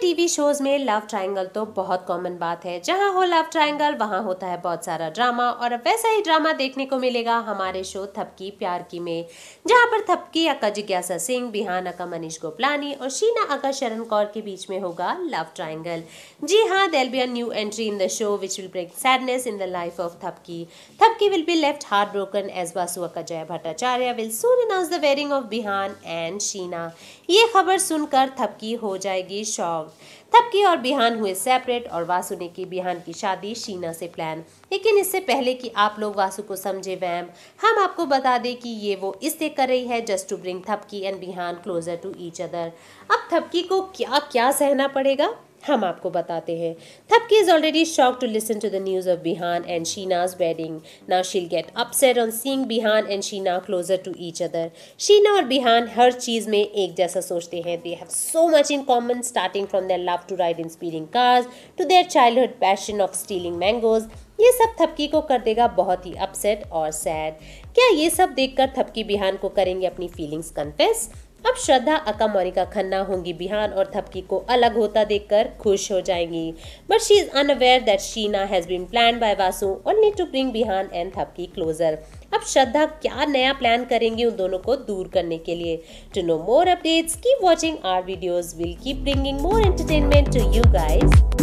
TV shows में love triangle तो बहुत कॉमन बात है जहां हो लव ट्रायंगल वहां होता है बहुत सारा ड्रामा और वैसा ही ड्रामा देखने को मिलेगा हमारे शो थपकी प्यार की में जहां पर थपकी अक्का जिज्ञासा सिंह बिहान अक्का मनीष गोपलानी और शीना अक्का शरण कौर के बीच में होगा लव ट्राइंगल जी हाँ there'll be a new entry in the show which will break sadness in the life of Thapki Thapki will be left heart broken as Vasu aka Jaya Bhattacharya will soon announce the wedding of Bihaan and Sheena ये खबर सुनकर थपकी हो जाएगी shock थपकी और बिहान हुए separate और वासु ने की बिहान की शादी शीना से प्लान लेकिन इससे पहले कि आप लोग वासु को समझे वैम हम आपको बता दें कि ये वो इसलिए कर रही है just to bring Thapki and Bihaan closer to each other अब थपकी को क्या क्या सहना पड़ेगा हम आपको बताते हैं Thapki is already shock to listen to the news of Bihaan and Sheena's wedding now she'll get upset on seeing Bihaan and Sheena closer to each other Sheena और बिहान हर चीज में एक जैसा सोचते हैं they have so much in common starting from their love to ride inspiring cars to their childhood passion of stealing mangoes ये सब थपकी को कर देगा बहुत ही अपसेट और सैड क्या ये सब देखकर थपकी बिहान को करेंगे अपनी फीलिंग्स कन्फेस्ट अब श्रद्धा अका मोनिका खन्ना होंगी बिहान और थपकी को अलग होता देखकर खुश हो जाएंगी but she is unaware that Sheena has been plan by Vasu only to bring Bihaan and Thapki closer अब श्रद्धा क्या नया प्लान करेंगी उन दोनों को दूर करने के लिए to know more updates keep watching our videos will keep bringing more entertainment to you guys